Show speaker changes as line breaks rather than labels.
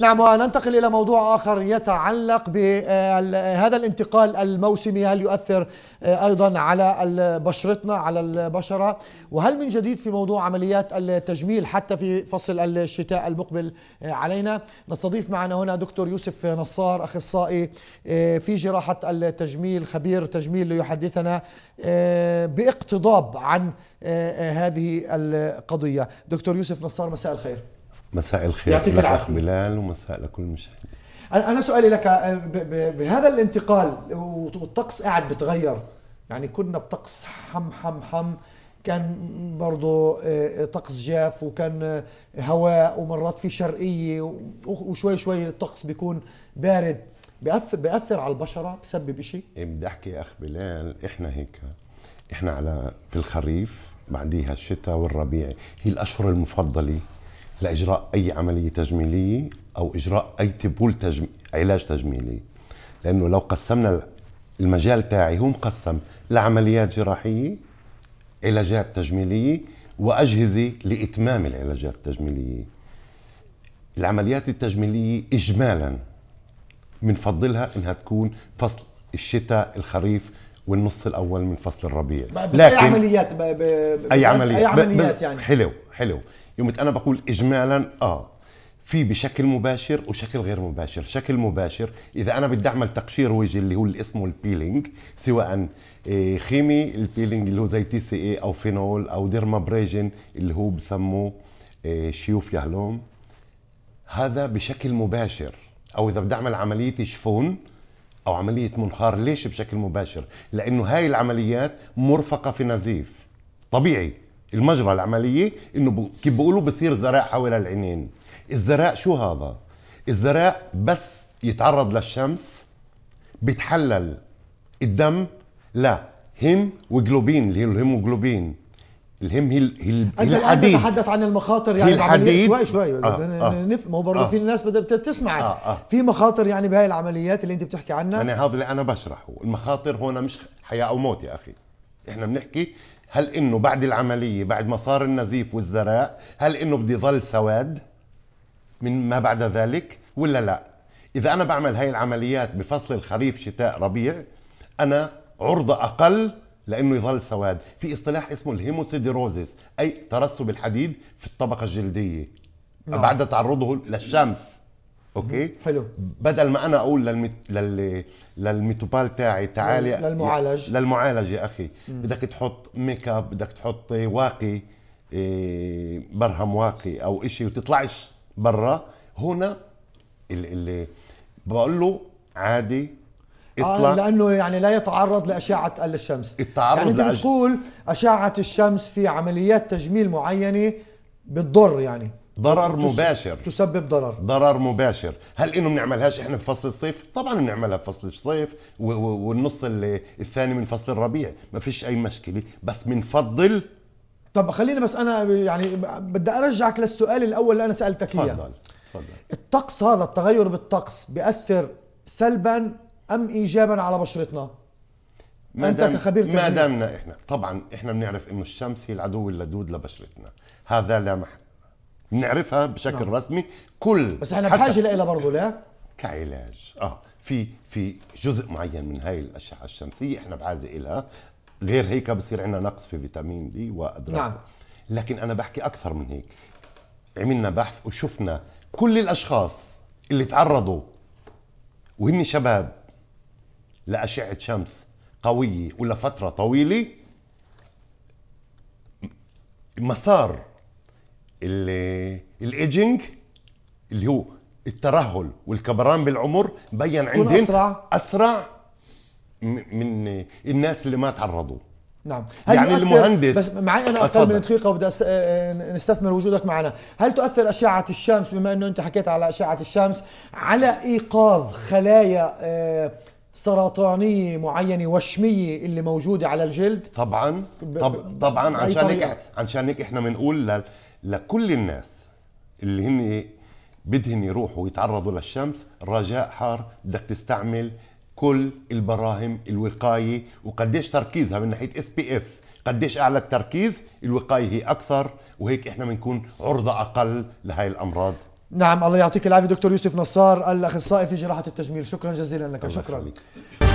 نعم وننتقل إلى موضوع آخر يتعلق بهذا الانتقال الموسمي هل يؤثر أيضا على بشرتنا على البشرة وهل من جديد في موضوع عمليات التجميل حتى في فصل الشتاء المقبل علينا نستضيف معنا هنا دكتور يوسف نصار أخصائي في جراحة التجميل خبير تجميل ليحدثنا باقتضاب عن هذه القضية دكتور يوسف نصار مساء الخير
مساء الخير يعطيك العافية بلال ومساء لكل مشاهدين
أنا سؤالي لك آه، بهذا الانتقال والطقس قاعد بتغير يعني كنا بطقس حم حم حم كان برضه آه، طقس جاف وكان آه، هواء ومرات في شرقية وشوي شوي الطقس بيكون بارد بأثر, بأثر على البشرة بسبب شيء؟
إيه، بدي أحكي يا أخ بلال إحنا هيك إحنا على في الخريف بعديها الشتاء والربيع هي الأشهر المفضلة لاجراء اي عمليه تجميليه او اجراء اي تبول تجم... علاج تجميلي لانه لو قسمنا المجال تاعي هو مقسم لعمليات جراحيه علاجات تجميليه واجهزه لاتمام العلاجات التجميليه العمليات التجميليه اجمالا بنفضلها انها تكون فصل الشتاء الخريف والنص الاول من فصل الربيع بس لكن اي عمليات ب... ب... اي عمليات, أي عمليات ب... يعني حلو حلو يوم انا بقول اجمالا اه في بشكل مباشر وشكل غير مباشر شكل مباشر اذا انا بدي اعمل تقشير وجه اللي هو اللي اسمه البيلينج سواء آه، خيمي البيلينج اللي هو زي تي سي اي او فينول او بريجن اللي هو بسموه آه، شيوف يهلوم هذا بشكل مباشر او اذا بدي اعمل عمليه شفون او عمليه منخار ليش بشكل مباشر لانه هاي العمليات مرفقه في نزيف طبيعي المجرى العمليه انه كيف بيقولوا بصير زراع حول العينين الزراع شو هذا الزراع بس يتعرض للشمس بتحلل الدم لا هيم وجلوبين اللي هي الهيموجلوبين الهم هي, هي انت الان تتحدث
عن المخاطر يعني العمليات شوي شوي آه آه ما هو برضه آه في ناس بدها
تسمع آه آه في مخاطر يعني بهاي العمليات اللي انت بتحكي عنها يعني هذا اللي انا بشرحه المخاطر هون مش حياه او موت يا اخي احنا بنحكي هل انه بعد العمليه بعد ما صار النزيف والزراء هل انه بدي ضل سواد من ما بعد ذلك ولا لا اذا انا بعمل هاي العمليات بفصل الخريف شتاء ربيع انا عرضه اقل لانه يظل سواد في اصطلاح اسمه الهيموسيديروزيس اي ترسب الحديد في الطبقه الجلديه نعم. بعد تعرضه للشمس اوكي حلو بدل ما انا اقول للمت... لل... للميتوبال تاعي تعالي للمعالج للمعالج يا اخي مم. بدك تحط ميك اب بدك تحط واقي إيه برهم واقي او شيء وتطلعش برا هنا اللي بقول له عادي يطلع آه، لانه يعني لا يتعرض
لاشعه الشمس التعرض يعني انت بتقول اشعه الشمس في عمليات تجميل معينه بتضر يعني ضرر مباشر
تسبب ضرر ضرر مباشر هل انه بنعملهاش احنا بفصل الصيف طبعا بنعملها بفصل الصيف والنص الثاني من فصل الربيع ما فيش اي مشكله بس بنفضل طب خليني بس انا يعني بدي ارجعك للسؤال الاول اللي انا سالتك اياه تفضل الطقس هذا
التغير بالطقس بياثر سلبا ام ايجابا على بشرتنا
ما انت كخبير ما دامنا احنا طبعا احنا بنعرف انه الشمس هي العدو اللدود لبشرتنا هذا لا مح بنعرفها بشكل نعم. رسمي كل بس احنا بحاجه لها برضه لا كعلاج اه في في جزء معين من هاي الاشعه الشمسيه احنا بحاجه لها غير هيك بصير عندنا نقص في فيتامين دي وادراك نعم. لكن انا بحكي اكثر من هيك عملنا بحث وشفنا كل الاشخاص اللي تعرضوا وهن شباب لأشعة شمس قوية ولفترة طويلة مسار الايجنج اللي هو الترهل والكبران بالعمر بين عندهم اسرع اسرع من الناس اللي ما تعرضوا
نعم هل يعني المهندس بس معي انا اقل من دقيقه وبدي أس... آه، نستثمر وجودك معنا هل تؤثر اشعه الشمس بما انه انت حكيت على اشعه الشمس على ايقاظ خلايا آه، سرطانيه معينه
وشميه اللي موجوده على الجلد طبعا طب طبعا عشان هيك عشان هيك احنا بنقول لكل الناس اللي هن بدهن يروحوا يتعرضوا للشمس رجاء حار بدك تستعمل كل البراهم الوقايه وقديش تركيزها من ناحيه اس بي اف قديش اعلى التركيز الوقايه هي اكثر وهيك احنا بنكون عرضه اقل لهي الامراض
نعم الله يعطيك العافيه دكتور يوسف نصار الاخصائي في جراحه التجميل شكرا جزيلا لك
شكرا